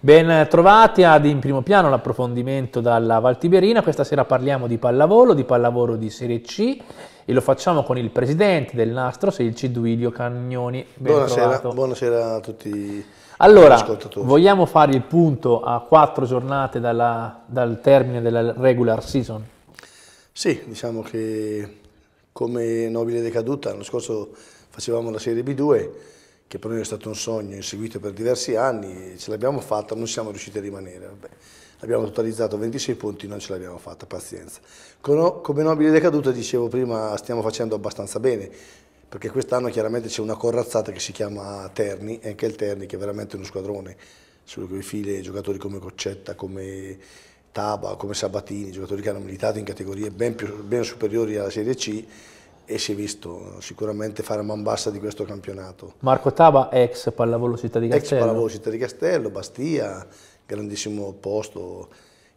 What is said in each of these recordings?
Ben trovati ad In Primo Piano l'approfondimento dalla Valtiberina, questa sera parliamo di pallavolo, di pallavolo di Serie C e lo facciamo con il presidente del Nastro Selci Duilio Cagnoni. Ben buonasera, buonasera, a tutti allora, vogliamo fare il punto a quattro giornate dalla, dal termine della regular season? Sì, diciamo che come nobile decaduta l'anno scorso facevamo la Serie B2 che per noi è stato un sogno inseguito per diversi anni, ce l'abbiamo fatta, non siamo riusciti a rimanere. Vabbè. Abbiamo totalizzato 26 punti, non ce l'abbiamo fatta, pazienza. come nobile decaduta, dicevo prima, stiamo facendo abbastanza bene, perché quest'anno chiaramente c'è una corrazzata che si chiama Terni, e anche il Terni che è veramente uno squadrone, sulle cui file giocatori come Coccetta, come Taba, come Sabatini, giocatori che hanno militato in categorie ben, più, ben superiori alla Serie C, e si è visto sicuramente fare man bassa di questo campionato. Marco Tava, ex pallavolo città di Castello. Ex pallavolo città di Castello, Bastia, grandissimo posto.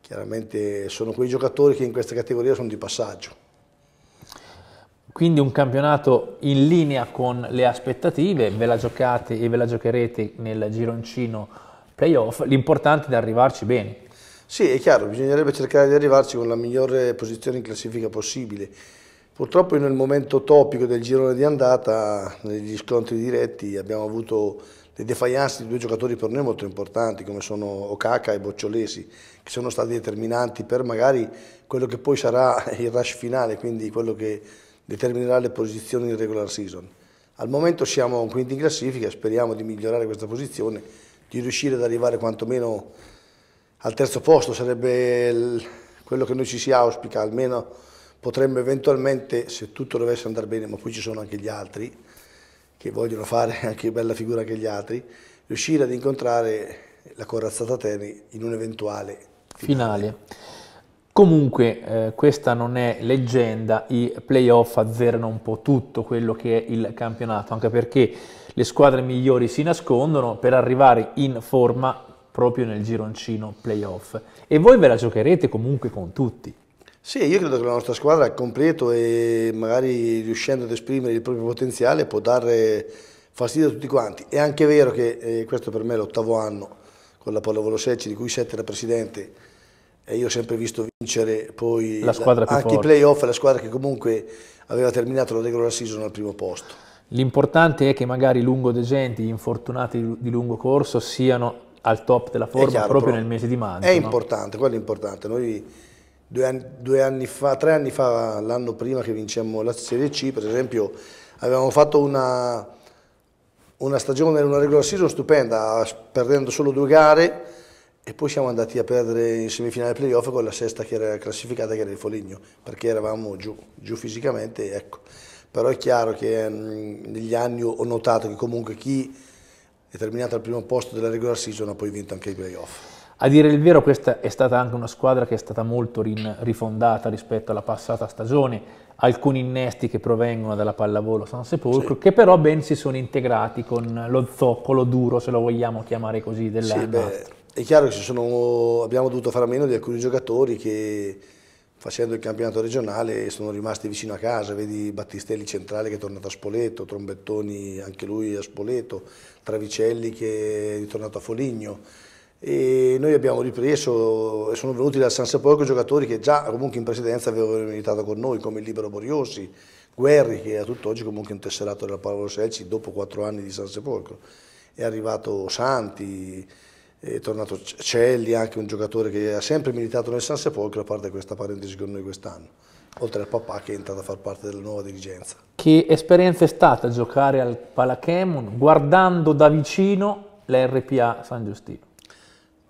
Chiaramente sono quei giocatori che in questa categoria sono di passaggio. Quindi un campionato in linea con le aspettative, ve la giocate e ve la giocherete nel gironcino playoff, l'importante è di arrivarci bene. Sì, è chiaro, bisognerebbe cercare di arrivarci con la migliore posizione in classifica possibile Purtroppo nel momento topico del girone di andata, negli scontri diretti, abbiamo avuto le defaianze di due giocatori per noi molto importanti, come sono Okaka e Bocciolesi, che sono stati determinanti per magari quello che poi sarà il rush finale, quindi quello che determinerà le posizioni in regular season. Al momento siamo quindi in classifica, speriamo di migliorare questa posizione, di riuscire ad arrivare quantomeno al terzo posto, sarebbe quello che noi ci si auspica, almeno potremmo eventualmente, se tutto dovesse andare bene, ma qui ci sono anche gli altri che vogliono fare anche bella figura che gli altri, riuscire ad incontrare la corazzata Terni in un eventuale finale. finale. Comunque eh, questa non è leggenda, i playoff azzerano un po' tutto quello che è il campionato, anche perché le squadre migliori si nascondono per arrivare in forma proprio nel gironcino playoff. E voi ve la giocherete comunque con tutti. Sì, io credo che la nostra squadra al completo e magari riuscendo ad esprimere il proprio potenziale può dare fastidio a tutti quanti. È anche vero che eh, questo per me è l'ottavo anno con la Pallavolo Secci, di cui sette era presidente, e io ho sempre visto vincere poi la la, anche i playoff, la squadra che comunque aveva terminato la regular season al primo posto. L'importante è che magari lungo degenti, gli infortunati di lungo corso, siano al top della forma chiaro, proprio nel mese di maggio. È no? importante, quello è importante. Noi Due anni, due anni fa, tre anni fa, l'anno prima che vincemmo la Serie C, per esempio, avevamo fatto una, una stagione, una regular season stupenda, perdendo solo due gare e poi siamo andati a perdere in semifinale playoff con la sesta che era classificata che era il Foligno, perché eravamo giù, giù fisicamente, ecco. Però è chiaro che mh, mm, negli anni ho notato che comunque chi è terminato al primo posto della regular season ha poi vinto anche i playoff. A dire il vero questa è stata anche una squadra che è stata molto rin- rifondata rispetto alla passata stagione, alcuni innesti che provengono dalla pallavolo San Sepolcro, sì. che però ben si sono integrati con lo zoccolo duro, se lo vogliamo chiamare così, della sì, È chiaro che sono, abbiamo dovuto fare a meno di alcuni giocatori che facendo il campionato regionale sono rimasti vicino a casa, vedi Battistelli centrale che è tornato a Spoleto, Trombettoni anche lui a Spoleto, Travicelli che è ritornato a Foligno e noi abbiamo ripreso e sono venuti dal San Sepolcro giocatori che già comunque in presidenza avevano militato con noi come il Libero Boriosi, Guerri che a tutt'oggi comunque è un tesserato della Paolo Selci dopo quattro anni di San Sepolcro, è arrivato Santi, è tornato Celli, anche un giocatore che ha sempre militato nel San Sepolcro a parte questa parentesi con noi quest'anno oltre al papà che è entrato a far parte della nuova dirigenza. Che esperienza è stata giocare al Palachemon guardando da vicino l'RPA San Giustino?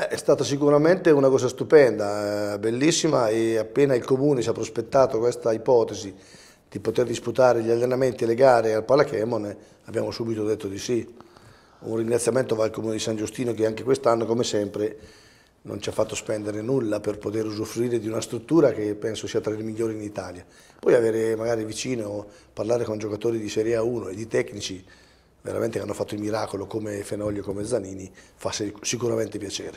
Beh, è stata sicuramente una cosa stupenda, eh, bellissima e appena il Comune si è prospettato questa ipotesi di poter disputare gli allenamenti e le gare al Palachemone, abbiamo subito detto di sì. Un ringraziamento va al Comune di San Giustino che anche quest'anno, come sempre, non ci ha fatto spendere nulla per poter usufruire di una struttura che penso sia tra le migliori in Italia. Poi avere magari vicino, parlare con giocatori di Serie A1 e di tecnici veramente che hanno fatto il miracolo come Fenoglio e come Zanini, fa sicuramente piacere.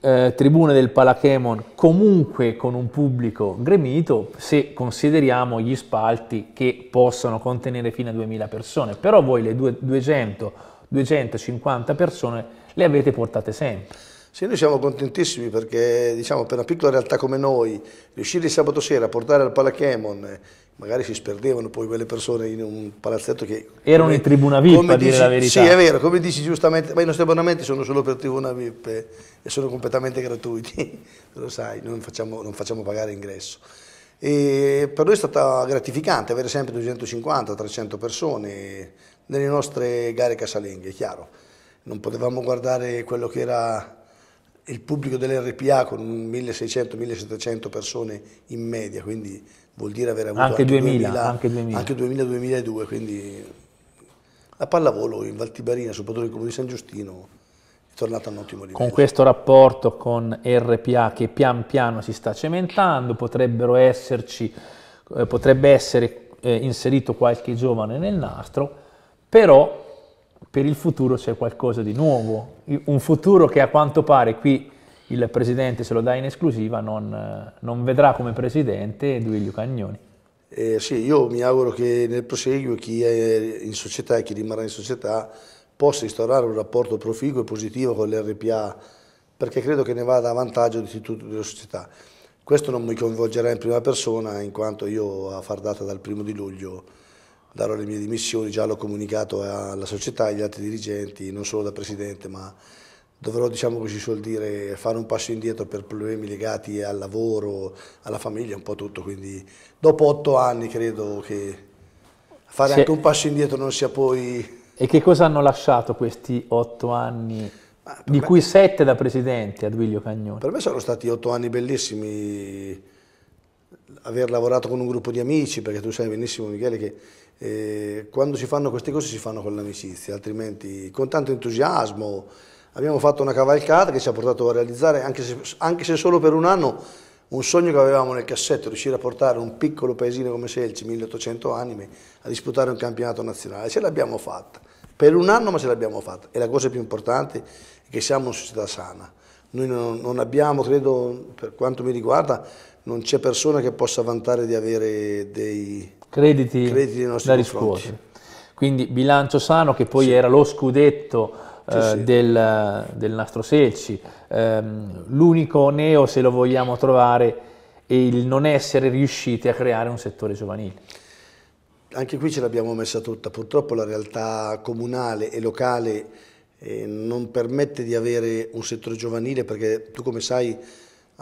Eh, tribune del Palachemon comunque con un pubblico gremito se consideriamo gli spalti che possono contenere fino a 2000 persone, però voi le 200-250 persone le avete portate sempre. Sì, noi siamo contentissimi perché diciamo, per una piccola realtà come noi riuscire il sabato sera a portare al Palachemon magari si sperdevano poi quelle persone in un palazzetto che... Erano come, in tribuna VIP, come dici, la verità. Sì, è vero, come dici giustamente, ma i nostri abbonamenti sono solo per tribuna VIP e sono completamente gratuiti, lo sai, non facciamo, non facciamo pagare ingresso. E per noi è stata gratificante avere sempre 250-300 persone nelle nostre gare casalinghe, è chiaro. Non potevamo guardare quello che era il pubblico dell'RPA con 1600-1700 persone in media, quindi vuol dire avere avuto anche, anche 2000, 2000, anche 2000. Anche quindi la pallavolo in Valtibarina, soprattutto nel comune di San Giustino, è tornata a un ottimo livello. Con questo rapporto con RPA che pian piano si sta cementando, potrebbero esserci, eh, potrebbe essere eh, inserito qualche giovane nel nastro, però per il futuro c'è qualcosa di nuovo, un futuro che a quanto pare qui il presidente se lo dà in esclusiva, non, non vedrà come presidente Duilio Cagnoni. Eh, sì, io mi auguro che nel proseguo chi è in società e chi rimarrà in società possa instaurare un rapporto proficuo e positivo con l'RPA, perché credo che ne vada a vantaggio di tutto della società. Questo non mi coinvolgerà in prima persona, in quanto io a far data dal primo di luglio darò le mie dimissioni, già l'ho comunicato alla società e agli altri dirigenti, non solo da presidente, ma dovrò, diciamo così suol dire, fare un passo indietro per problemi legati al lavoro, alla famiglia, un po' tutto, quindi dopo otto anni credo che fare sì. anche un passo indietro non sia poi... E che cosa hanno lasciato questi otto anni, di me... cui sette da presidente, a Duilio Cagnoni? Per me sono stati otto anni bellissimi, aver lavorato con un gruppo di amici, perché tu sai benissimo Michele che eh, quando si fanno queste cose si fanno con l'amicizia, altrimenti con tanto entusiasmo abbiamo fatto una cavalcata che ci ha portato a realizzare, anche se, anche se solo per un anno, un sogno che avevamo nel cassetto, riuscire a portare un piccolo paesino come Selci, 1800 anime, a disputare un campionato nazionale. Ce l'abbiamo fatta, per un anno ma ce l'abbiamo fatta. E la cosa più importante è che siamo una società sana. Noi non, non abbiamo, credo, per quanto mi riguarda, non c'è persona che possa vantare di avere dei crediti, crediti dei da riscuotere. Quindi bilancio sano che poi sì. era lo scudetto sì, eh, sì. Del, del, Nastro Selci, eh, l'unico neo se lo vogliamo trovare è il non essere riusciti a creare un settore giovanile. Anche qui ce l'abbiamo messa tutta, purtroppo la realtà comunale e locale eh, non permette di avere un settore giovanile perché tu come sai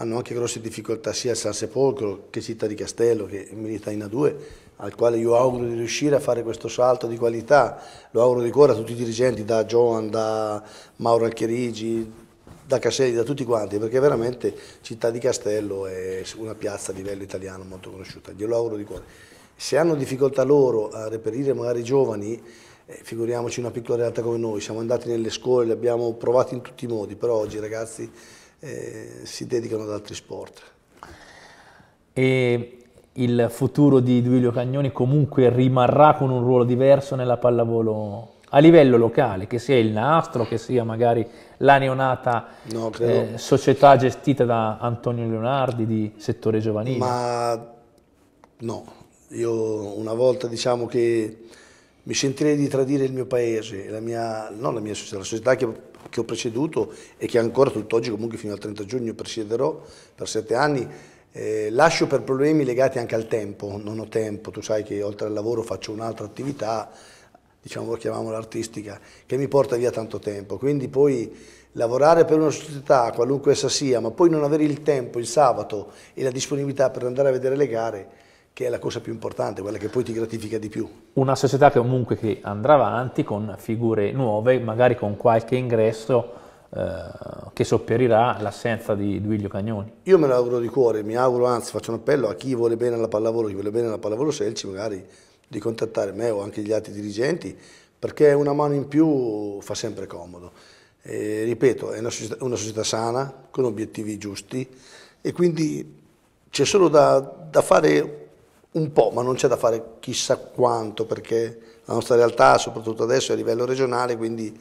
hanno anche grosse difficoltà sia il San Sepolcro che Città di Castello che milita in A2, al quale io auguro di riuscire a fare questo salto di qualità, lo auguro di cuore a tutti i dirigenti, da Joan, da Mauro Alchierigi, da Caselli, da tutti quanti, perché veramente Città di Castello è una piazza a livello italiano molto conosciuta, glielo auguro di cuore. Se hanno difficoltà loro a reperire magari i giovani, eh, figuriamoci una piccola realtà come noi, siamo andati nelle scuole, li abbiamo provati in tutti i modi, però oggi ragazzi eh, si dedicano ad altri sport. E il futuro di Duilio Cagnoni comunque rimarrà con un ruolo diverso nella pallavolo a livello locale, che sia il nastro, che sia magari la neonata no, eh, società gestita da Antonio Leonardi di settore giovanile? Ma no, io una volta diciamo che mi sentirei di tradire il mio paese, la mia, non la mia società, la società che, che ho preceduto e che ancora tutt'oggi, comunque fino al 30 giugno, presiederò per sette anni. Eh, lascio per problemi legati anche al tempo, non ho tempo, tu sai che oltre al lavoro faccio un'altra attività, diciamo lo chiamiamola artistica, che mi porta via tanto tempo. Quindi poi lavorare per una società, qualunque essa sia, ma poi non avere il tempo, il sabato e la disponibilità per andare a vedere le gare, che è la cosa più importante, quella che poi ti gratifica di più. Una società che comunque che andrà avanti con figure nuove, magari con qualche ingresso eh, che sopperirà l'assenza di Duilio Cagnoni. Io me l'auguro di cuore, mi auguro, anzi faccio un appello a chi vuole bene alla pallavolo, chi vuole bene alla pallavolo Selci, magari di contattare me o anche gli altri dirigenti, perché una mano in più fa sempre comodo. E, ripeto, è una società, una società, sana, con obiettivi giusti e quindi c'è solo da, da fare un po', ma non c'è da fare chissà quanto, perché la nostra realtà, soprattutto adesso, è a livello regionale, quindi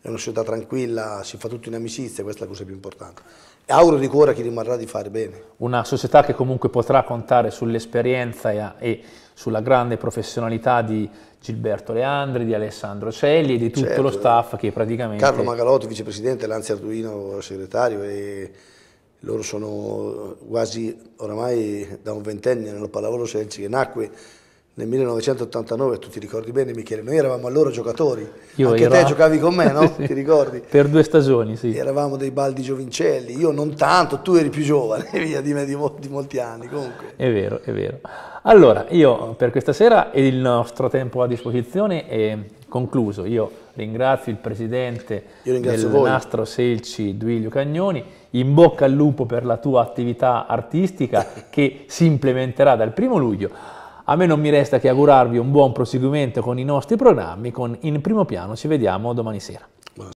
è una società tranquilla, si fa tutto in amicizia, questa è la cosa più importante. E auguro di cuore a chi rimarrà di fare bene. Una società che comunque potrà contare sull'esperienza e, sulla grande professionalità di Gilberto Leandri, di Alessandro Celli e di tutto certo. lo staff che praticamente... Carlo Magalotti, vicepresidente, Lanzi Arduino, segretario e loro sono eh, quasi oramai da un ventennio nella pallavolo Selci che nacque nel 1989, tu ti ricordi bene Michele, noi eravamo allora giocatori, io anche era... te giocavi con me, no? sì, ti ricordi? Per due stagioni, sì. Eravamo dei baldi giovincelli, io non tanto, tu eri più giovane, via di me di, mo- di, molti anni comunque. È vero, è vero. Allora, io per questa sera e il nostro tempo a disposizione è concluso. Io ringrazio il presidente ringrazio del voi. Nastro Selci Duilio Cagnoni, in bocca al lupo per la tua attività artistica che si implementerà dal primo luglio. A me non mi resta che augurarvi un buon proseguimento con i nostri programmi, con In Primo Piano ci vediamo domani sera.